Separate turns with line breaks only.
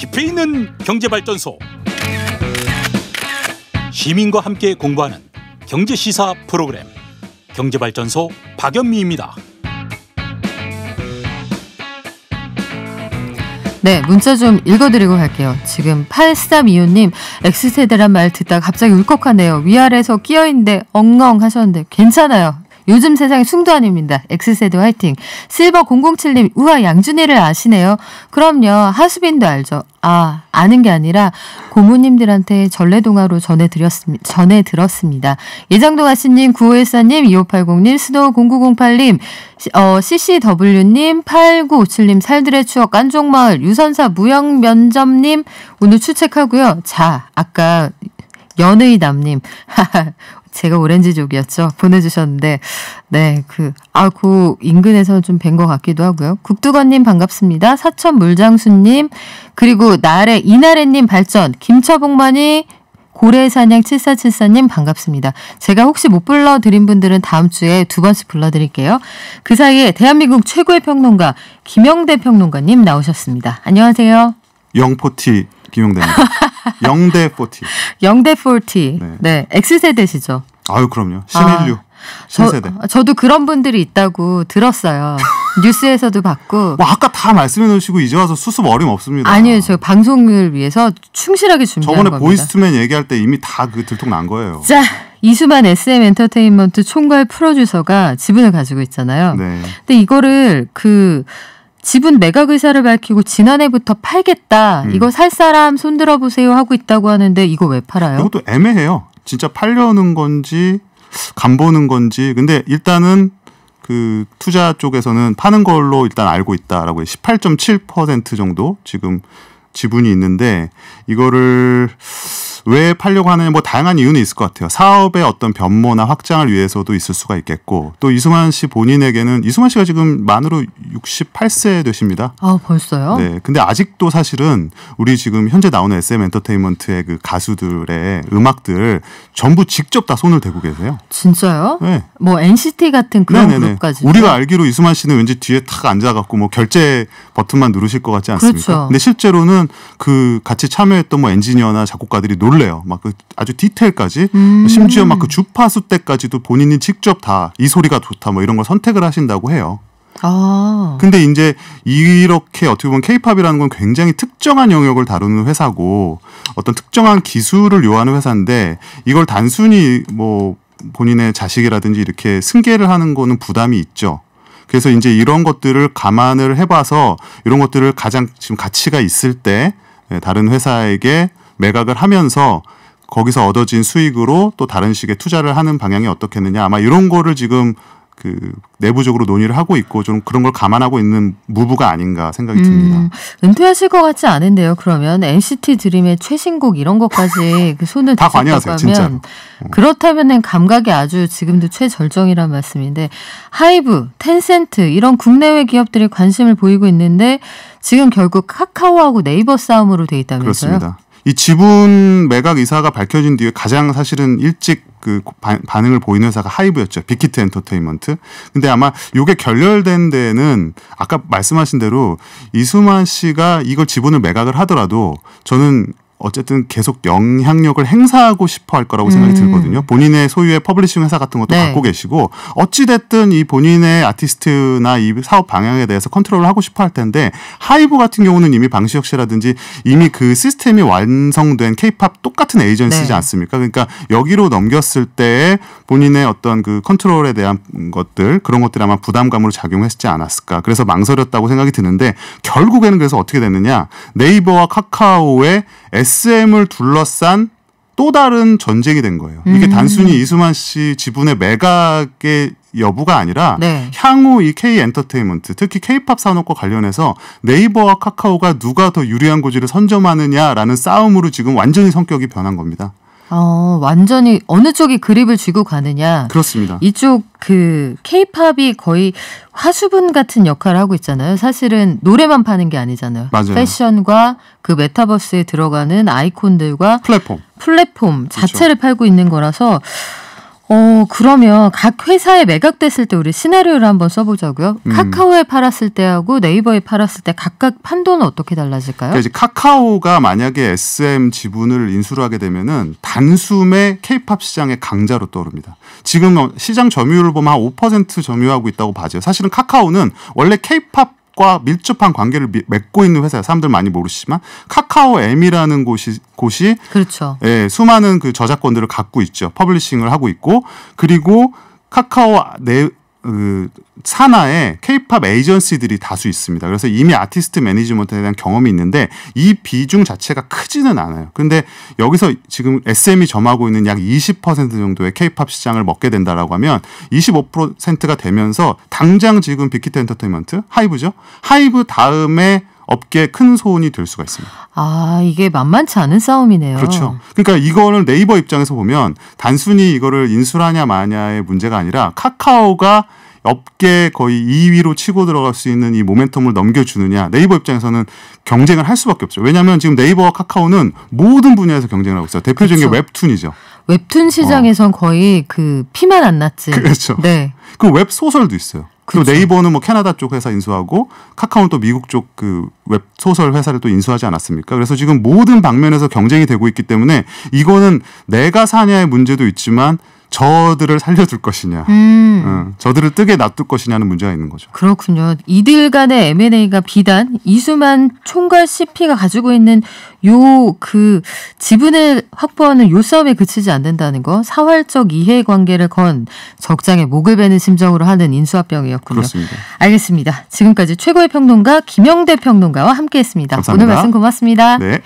깊이 있는 경제발전소 시민과 함께 공부하는 경제시사 프로그램 경제발전소 박연미입니다.
네, 문자 좀 읽어드리고 갈게요. 지금 8325님, X세대란 말 듣다 갑자기 울컥하네요. 위아래에서 끼어있는데 엉엉 하셨는데 괜찮아요. 요즘 세상이 숭도 아닙니다. X세대 화이팅. 실버 007님 우와 양준이를 아시네요. 그럼요. 하수빈도 알죠. 아 아는 게 아니라 고모님들한테 전래동화로 전해드렸습니다. 전해 들었습니다. 예장동 아씨님 9514님 2580님 스노우 0908님 어, CCW님 8957님 살들의 추억 안종마을 유선사 무형면접님 오늘 추측하고요자 아까 연의남님. 제가 오렌지족이었죠. 보내주셨는데, 네, 그, 아구 그 인근에서 좀 뵌 것 같기도 하고요. 국두건님 반갑습니다. 사천 물장수님, 그리고 나래, 이나래님 발전, 김처복만이 고래사냥 7474님 반갑습니다. 제가 혹시 못 불러드린 분들은 다음 주에 두 번씩 불러드릴게요. 그 사이에 대한민국 최고의 평론가 김영대 평론가님 나오셨습니다. 안녕하세요.
영포티 김용대입니다. 영대 포티.
0대 40. 네. 네. X세대시죠.
아유, 그럼요. 아, 신인류. 아. 신세대.
저, 도 그런 분들이 있다고 들었어요. 뉴스에서도 봤고. 와, 뭐
아까 다 말씀해 놓으시고 이제 와서 수습 어림 없습니다.
아니요, 저 방송을 위해서 충실하게 준비한 저번에 겁니다. 저번에 보이스투맨
얘기할 때 이미 다그 들통 난 거예요. 자,
이수만 SM 엔터테인먼트 총괄 프로듀서가 지분을 가지고 있잖아요. 네. 근데 이거를 그 지분 매각 의사를 밝히고 지난해부터 팔겠다. 음. 이거 살 사람 손들어 보세요 하고 있다고 하는데 이거 왜 팔아요? 이것도
애매해요. 진짜 팔려는 건지 간 보는 건지. 근데 일단은 그 투자 쪽에서는 파는 걸로 일단 알고 있다라고 18.7% 정도 지금 지분이 있는데 이거를 왜 팔려고 하는냐뭐 다양한 이유는 있을 것 같아요. 사업의 어떤 변모나 확장을 위해서도 있을 수가 있겠고 또 이승환 씨 본인에게는 이승환 씨가 지금 만으로 68세 되십니다.
아 벌써요? 네.
근데 아직도 사실은 우리 지금 현재 나오는 SM 엔터테인먼트의 그 가수들의 음악들 전부 직접 다 손을 대고 계세요.
진짜요? 네. 뭐 NCT 같은 그런 네네네. 그룹까지. 우리가
알기로 이승환 씨는 왠지 뒤에 탁 앉아갖고 뭐 결제 버튼만 누르실 것 같지 않습니까? 그렇죠. 근데 실제로는 그 같이 참여했던 뭐 엔지니어나 작곡가들이 노 놀래요. 막그 아주 디테일까지 음. 심지어 막 그 주파수 때까지도 본인이 직접 다 이 소리가 좋다 뭐 이런 걸 선택을 하신다고 해요.
아.
근데 이제 이렇게 어떻게 보면 케이팝이라는 건 굉장히 특정한 영역을 다루는 회사고 어떤 특정한 기술을 요하는 회사인데 이걸 단순히 뭐 본인의 자식이라든지 이렇게 승계를 하는 거는 부담이 있죠. 그래서 이제 이런 것들을 감안을 해봐서 이런 것들을 가장 지금 가치가 있을 때 예, 다른 회사에게 매각을 하면서 거기서 얻어진 수익으로 또 다른 식의 투자를 하는 방향이 어떻겠느냐 아마 이런 거를 지금 그 내부적으로 논의를 하고 있고 좀 그런 걸 감안하고 있는 무브가 아닌가 생각이 음,
듭니다. 음, 은퇴하실 것 같지 않은데요. 그러면 NCT 드림의 최신곡 이런 것까지 그 손을 다 관여하세요. 진짜 어. 그렇다면은 감각이 아주 지금도 최절정이란 말씀인데 하이브, 텐센트 이런 국내외 기업들이 관심을 보이고 있는데 지금 결국 카카오하고 네이버 싸움으로 돼 있다면서요. 그렇습니다.
이 지분 매각 의사가 밝혀진 뒤에 가장 사실은 일찍 그 반응을 보이는 회사가 하이브였죠. 빅히트 엔터테인먼트. 근데 아마 요게 결렬된 데는 아까 말씀하신 대로 이수만 씨가 이걸 지분을 매각을 하더라도 저는 어쨌든 계속 영향력을 행사하고 싶어 할 거라고 생각이 음. 들거든요. 본인의 소유의 퍼블리싱 회사 같은 것도 네. 갖고 계시고 어찌됐든 이 본인의 아티스트나 이 사업 방향에 대해서 컨트롤을 하고 싶어 할 텐데 하이브 같은 경우는 이미 방시혁 씨라든지 이미 그 시스템이 완성된 케이팝 똑같은 에이전시지 네. 않습니까? 그러니까 여기로 넘겼을 때 본인의 어떤 그 컨트롤에 대한 것들 그런 것들이 아마 부담감으로 작용했지 않았을까. 그래서 망설였다고 생각이 드는데 결국에는 그래서 어떻게 됐느냐 네이버와 카카오의 SM을 둘러싼 또 다른 전쟁이 된 거예요. 이게 음. 단순히 이수만 씨 지분의 매각의 여부가 아니라 네. 향후 이 K 엔터테인먼트 특히 K팝 산업과 관련해서 네이버와 카카오가 누가 더 유리한 고지를 선점하느냐라는 싸움으로 지금 완전히 성격이 변한 겁니다.
어, 완전히 어느 쪽이 그립을 쥐고 가느냐. 그렇습니다. 이쪽 그 케이팝이 거의 화수분 같은 역할을 하고 있잖아요. 사실은 노래만 파는 게 아니잖아요. 맞아요. 패션과 그 메타버스에 들어가는 아이콘들과 플랫폼. 플랫폼 자체를 그렇죠. 팔고 있는 거라서 어, 그러면 각 회사에 매각됐을 때 우리 시나리오를 한번 써보자고요. 음. 카카오에 팔았을 때하고 네이버에 팔았을 때 각각 판도는 어떻게 달라질까요? 그러니까 이제
카카오가 만약에 SM 지분을 인수를 하게 되면은 단숨에 케이팝 시장의 강자로 떠오릅니다. 지금 시장 점유율을 보면 한 5% 점유하고 있다고 봐죠 사실은 카카오는 원래 케이팝 과 밀접한 관계를 맺고 있는 회사예요. 사람들 많이 모르시지만 카카오 M이라는 곳이 곳이 그렇죠. 예, 수많은 그 저작권들을 갖고 있죠. 퍼블리싱을 하고 있고 그리고 카카오 내그 산하에 케이팝 에이전시들이 다수 있습니다. 그래서 이미 아티스트 매니지먼트에 대한 경험이 있는데 이 비중 자체가 크지는 않아요. 근데 여기서 지금 SM이 점하고 있는 약 20% 정도의 케이팝 시장을 먹게 된다라고 하면 25%가 되면서 당장 지금 빅히트 엔터테인먼트, 하이브죠. 하이브 다음에 업계에 큰 소원이 될 수가 있습니다.
아, 이게 만만치 않은 싸움이네요. 그렇죠.
그러니까 이거는 네이버 입장에서 보면 단순히 이거를 인수하냐 마냐의 문제가 아니라 카카오가 업계 거의 2위로 치고 들어갈 수 있는 이 모멘텀을 넘겨주느냐 네이버 입장에서는 경쟁을 할 수밖에 없죠. 왜냐하면 지금 네이버와 카카오는 모든 분야에서 경쟁을 하고 있어요. 대표적인 그렇죠. 게 웹툰이죠.
웹툰 시장에선 어. 거의 그 피만 안 났지. 그렇죠. 네.
그웹 소설도 있어요. 그리고 그렇 네이버는 뭐 캐나다 쪽 회사 인수하고 카카오는 또 미국 쪽 그 웹 소설 회사를 또 인수하지 않았습니까? 그래서 지금 모든 방면에서 경쟁이 되고 있기 때문에 이거는 내가 사냐의 문제도 있지만 저들을 살려둘 것이냐, 음. 응, 어, 저들을 뜨게 놔둘 것이냐는 문제가 있는 거죠.
그렇군요. 이들 간의 M&A가 비단 이수만 총괄 CP가 가지고 있는 요 그 지분을 확보하는 요 싸움에 그치지 않는다는 거, 사활적 이해관계를 건 적장에 목을 베는 심정으로 하는 인수합병이었군요. 그렇습니다. 알겠습니다. 지금까지 최고의 평론가 김영대 평론가와 함께했습니다. 감사합니다. 오늘 말씀 고맙습니다. 네.